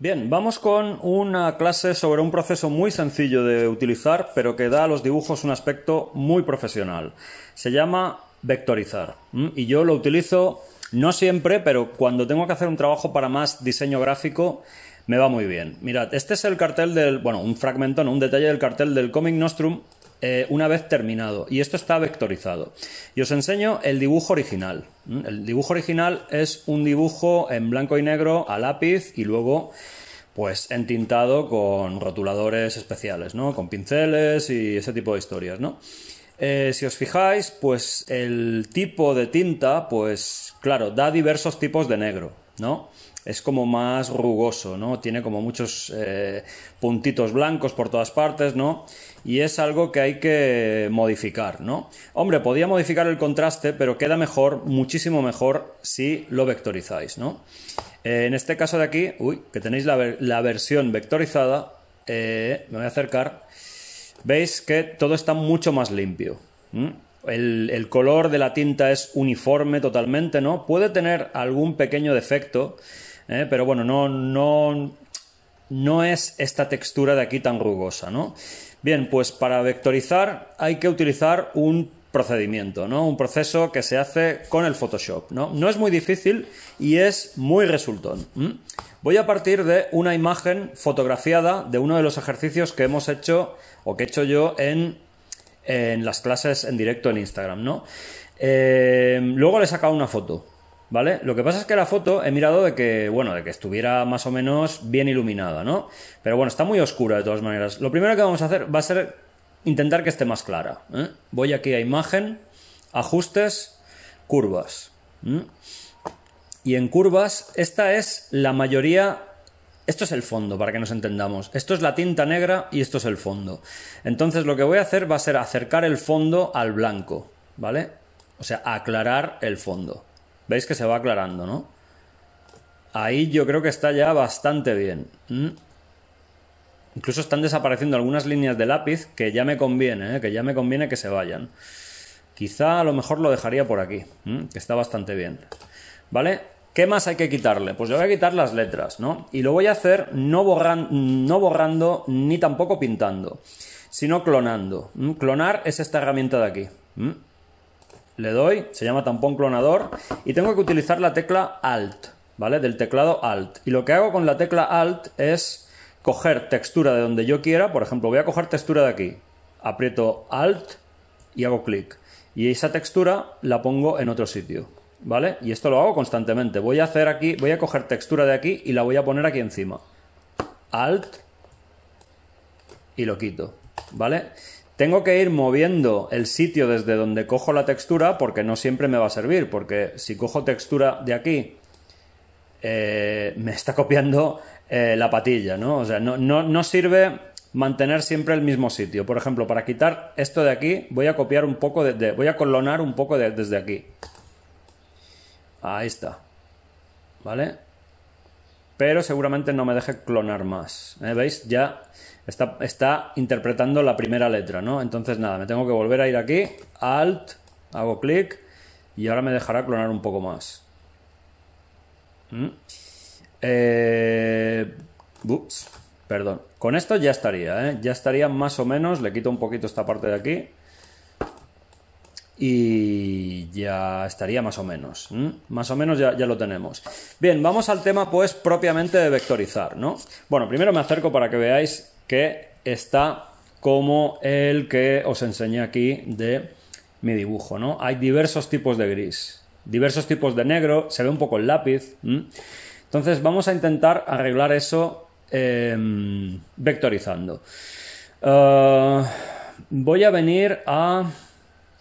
Bien, vamos con una clase sobre un proceso muy sencillo de utilizar, pero que da a los dibujos un aspecto muy profesional. Se llama vectorizar. Y yo lo utilizo no siempre, pero cuando tengo que hacer un trabajo para más diseño gráfico, me va muy bien. Mirad, este es el cartel del, bueno, un fragmento, no, un detalle del cartel del Comic Nostrum eh, una vez terminado. Y esto está vectorizado. Y os enseño el dibujo original. El dibujo original es un dibujo en blanco y negro a lápiz y luego pues entintado con rotuladores especiales, ¿no? Con pinceles y ese tipo de historias, ¿no? Eh, si os fijáis, pues el tipo de tinta, pues claro, da diversos tipos de negro, ¿no? es como más rugoso, ¿no? Tiene como muchos eh, puntitos blancos por todas partes, ¿no? Y es algo que hay que modificar, ¿no? Hombre, podía modificar el contraste, pero queda mejor, muchísimo mejor, si lo vectorizáis, ¿no? Eh, en este caso de aquí, uy, que tenéis la, versión vectorizada, eh, me voy a acercar, veis que todo está mucho más limpio. El, el, color de la tinta es uniforme totalmente, ¿no? Puede tener algún pequeño defecto ¿eh? pero bueno, no, no, no es esta textura de aquí tan rugosa, ¿no? Bien, pues para vectorizar hay que utilizar un procedimiento, ¿no? Un proceso que se hace con el Photoshop, ¿no? No es muy difícil y es muy resultón. Voy a partir de una imagen fotografiada de uno de los ejercicios que hemos hecho o que he hecho yo en, en las clases en directo en Instagram, ¿no? Eh, luego le he sacado una foto, ¿Vale? Lo que pasa es que la foto he mirado de que, bueno, de que estuviera más o menos bien iluminada, ¿no? Pero bueno, está muy oscura de todas maneras. Lo primero que vamos a hacer va a ser intentar que esté más clara. ¿eh? Voy aquí a imagen, ajustes, curvas. Y en curvas, esta es la mayoría esto es el fondo, para que nos entendamos. Esto es la tinta negra y esto es el fondo. Entonces lo que voy a hacer va a ser acercar el fondo al blanco, ¿vale? O sea, aclarar el fondo. Veis que se va aclarando, ¿no? Ahí yo creo que está ya bastante bien. Mm. Incluso están desapareciendo algunas líneas de lápiz que ya me conviene, ¿eh? que ya me conviene que se vayan. Quizá a lo mejor lo dejaría por aquí, que está bastante bien. ¿Vale? ¿Qué más hay que quitarle? Pues yo voy a quitar las letras, ¿no? Y lo voy a hacer no, borran, no borrando ni tampoco pintando, sino clonando. Clonar es esta herramienta de aquí le doy, se llama tampón clonador y tengo que utilizar la tecla Alt, ¿vale? Del teclado Alt. Y lo que hago con la tecla Alt es coger textura de donde yo quiera, por ejemplo, voy a coger textura de aquí, aprieto Alt y hago clic. Y esa textura la pongo en otro sitio, ¿vale? Y esto lo hago constantemente. Voy a hacer aquí, voy a coger textura de aquí y la voy a poner aquí encima. Alt y lo quito, ¿vale? Tengo que ir moviendo el sitio desde donde cojo la textura porque no siempre me va a servir, porque si cojo textura de aquí, eh, me está copiando eh, la patilla, ¿no? O sea, no, no, sirve mantener siempre el mismo sitio. Por ejemplo, para quitar esto de aquí, voy a copiar un poco desde, voy a clonar un poco desde aquí. Ahí está. ¿Vale? Pero seguramente no me deje clonar más. ¿Eh? ¿Veis? Ya está, está interpretando la primera letra, ¿no? Entonces nada, me tengo que volver a ir aquí, alt, hago clic y ahora me dejará clonar un poco más. Mm. Eh, perdón. Con esto ya estaría, ¿eh? Ya estaría más o menos, le quito un poquito esta parte de aquí. Y ya estaría más o menos. Más o menos ya, lo tenemos. Bien, vamos al tema pues propiamente de vectorizar, ¿no? Bueno, primero me acerco para que veáis que está como el que os enseñé aquí de mi dibujo, ¿no? Hay diversos tipos de gris, diversos tipos de negro, se ve un poco el lápiz. Entonces vamos a intentar arreglar eso em, vectorizando. Eh, voy a venir a...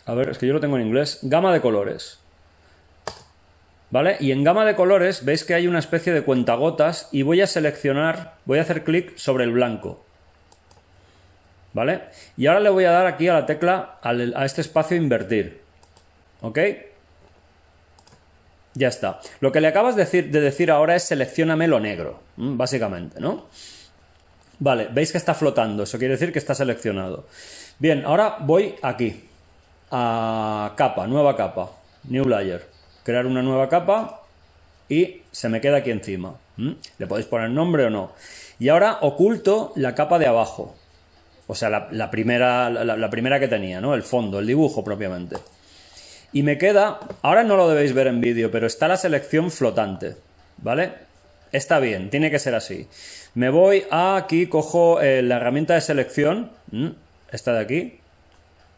A ver, es que yo lo tengo en inglés. Gama de colores. ¿Vale? Y en gama de colores veis que hay una especie de cuentagotas y voy a seleccionar, voy a hacer clic sobre el blanco. ¿Vale? Y ahora le voy a dar aquí a la tecla, a este espacio invertir. ¿Ok? Ya está. Lo que le acabas de decir, de decir ahora es seleccioname lo negro, mm, básicamente, ¿no? Vale, veis que está flotando, eso quiere decir que está seleccionado. Bien, ahora voy aquí, a capa, nueva capa, new layer, crear una nueva capa y se me queda aquí encima. Mm. Le podéis poner nombre o no. Y ahora oculto la capa de abajo, o sea, la, primera, la, primera que tenía, ¿no? El fondo, el dibujo propiamente. Y me queda, ahora no lo debéis ver en vídeo, pero está la selección flotante, ¿vale? Está bien, tiene que ser así. Me voy aquí, cojo eh, la herramienta de selección, esta de aquí,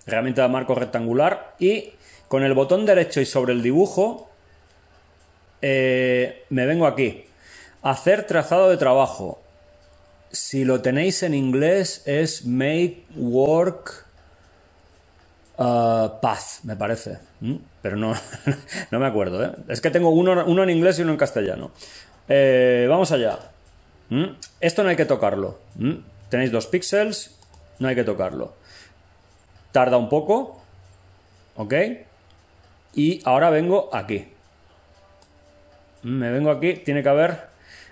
herramienta de marco rectangular, y con el botón derecho y sobre el dibujo, eh, me vengo aquí. Hacer trazado de trabajo si lo tenéis en inglés es Make Work uh, Path, me parece. ¿Mm? Pero no, no me acuerdo. ¿eh? Es que tengo uno, en inglés y uno en castellano. Eh, vamos allá. ¿Mm? Esto no hay que tocarlo. ¿Mm? Tenéis dos píxeles, no hay que tocarlo. Tarda un poco. ¿Ok? Y ahora vengo aquí. Me vengo aquí, tiene que haber...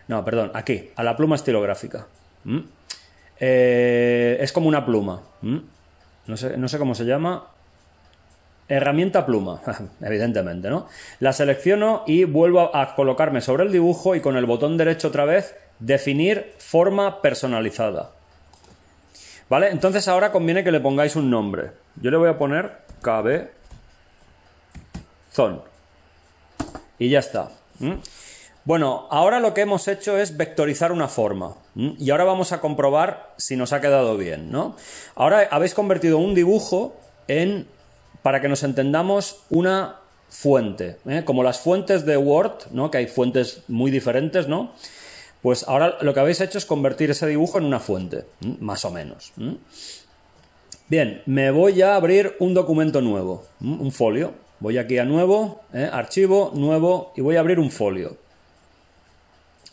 No, perdón, aquí, a la pluma estilográfica. ¿Mm? Eh, es como una pluma. ¿Mm? No, sé, cómo se llama. Herramienta pluma, evidentemente, ¿no? La selecciono y vuelvo a colocarme sobre el dibujo y con el botón derecho otra vez definir forma personalizada. ¿Vale? Entonces ahora conviene que le pongáis un nombre. Yo le voy a poner KB Zon Y ya está. ¿Mm? Bueno, ahora lo que hemos hecho es vectorizar una forma. Y ahora vamos a comprobar si nos ha quedado bien, ¿no? Ahora habéis convertido un dibujo en, para que nos entendamos, una fuente, ¿eh? como las fuentes de Word, ¿no? Que hay fuentes muy diferentes, ¿no? Pues ahora lo que habéis hecho es convertir ese dibujo en una fuente, más o menos. Bien, me voy a abrir un documento nuevo, un folio. Voy aquí a nuevo, ¿eh? archivo, nuevo, y voy a abrir un folio.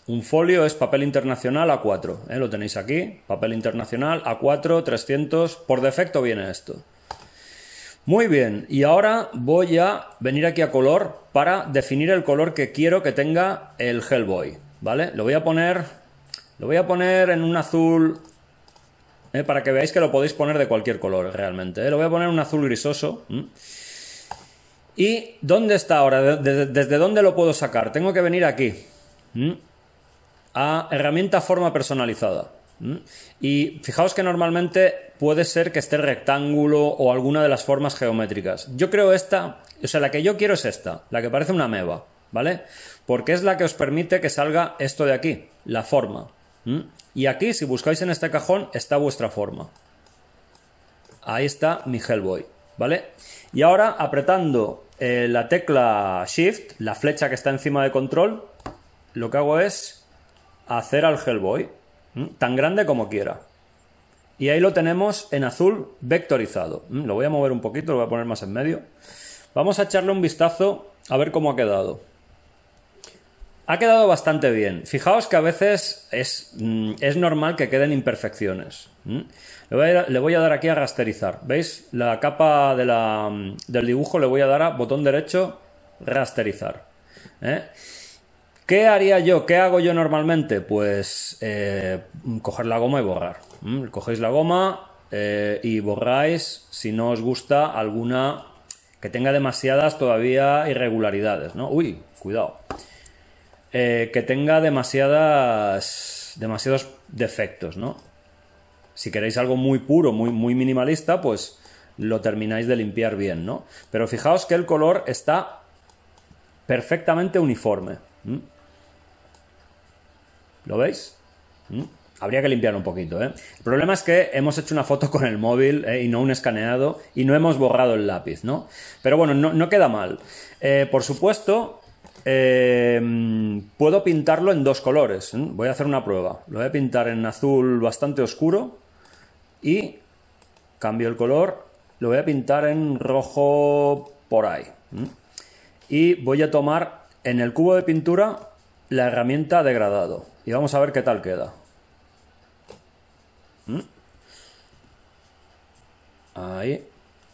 Un folio es papel internacional A4, ¿eh? lo tenéis aquí, papel internacional A4, 300, por defecto viene esto. Muy bien, y ahora voy a venir aquí a color para definir el color que quiero que tenga el Hellboy, ¿vale? Lo voy a poner, lo voy a poner en un azul, ¿eh? para que veáis que lo podéis poner de cualquier color realmente, ¿eh? lo voy a poner en un azul grisoso. ¿Y dónde está ahora? ¿Desde, dónde lo puedo sacar? Tengo que venir aquí a herramienta forma personalizada. Y fijaos que normalmente puede ser que esté rectángulo o alguna de las formas geométricas. Yo creo esta, o sea, la que yo quiero es esta, la que parece una MEBA, ¿vale? Porque es la que os permite que salga esto de aquí, la forma. Y aquí, si buscáis en este cajón, está vuestra forma. Ahí está mi Hellboy, ¿vale? Y ahora, apretando eh, la tecla Shift, la flecha que está encima de control, lo que hago es hacer al Hellboy, tan grande como quiera. Y ahí lo tenemos en azul vectorizado. Lo voy a mover un poquito, lo voy a poner más en medio. Vamos a echarle un vistazo a ver cómo ha quedado. Ha quedado bastante bien. Fijaos que a veces es, mm, normal que queden imperfecciones. Le voy, a, dar aquí a rasterizar. ¿Veis? La capa mm, del dibujo le voy a dar a botón derecho rasterizar. ¿eh? ¿Qué haría yo? ¿Qué hago yo normalmente? Pues eh, coger la goma y borrar. Mm, cogéis la goma eh, y borráis si no os gusta alguna que tenga demasiadas todavía irregularidades, ¿no? Uy, cuidado. Eh, que tenga demasiadas demasiados defectos, ¿no? Si queréis algo muy puro, muy, muy minimalista, pues lo termináis de limpiar bien, ¿no? Pero fijaos que el color está perfectamente uniforme. ¿Lo veis? ¿Mm? Habría que limpiar un poquito, ¿eh? El problema es que hemos hecho una foto con el móvil ¿eh? y no un escaneado y no hemos borrado el lápiz, ¿no? Pero bueno, no, queda mal. Eh, por supuesto, puedo pintarlo en dos colores. Voy a hacer una prueba. Lo voy a pintar en azul bastante oscuro y cambio el color. Lo voy a pintar en rojo por ahí. Y voy a tomar en el cubo de pintura la herramienta degradado. Y vamos a ver qué tal queda. ¿Mm? Ahí.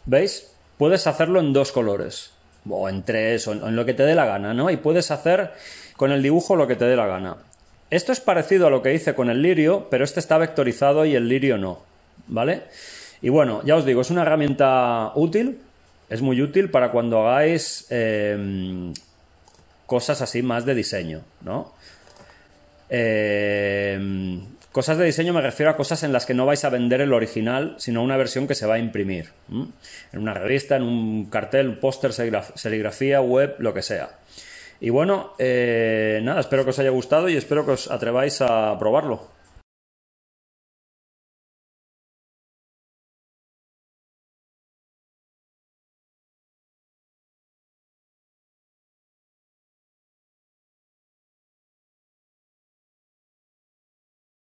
¿Veis? Puedes hacerlo en dos colores. O en tres, o en lo que te dé la gana, ¿no? Y puedes hacer con el dibujo lo que te dé la gana. Esto es parecido a lo que hice con el lirio, pero este está vectorizado y el lirio no. ¿Vale? Y bueno, ya os digo, es una herramienta útil. Es muy útil para cuando hagáis em, cosas así más de diseño, ¿no? Eh, cosas de diseño me refiero a cosas en las que no vais a vender el original, sino una versión que se va a imprimir. En una revista, en un cartel, un póster, serigrafía, web, lo que sea. Y bueno, eh, nada, espero que os haya gustado y espero que os atreváis a probarlo.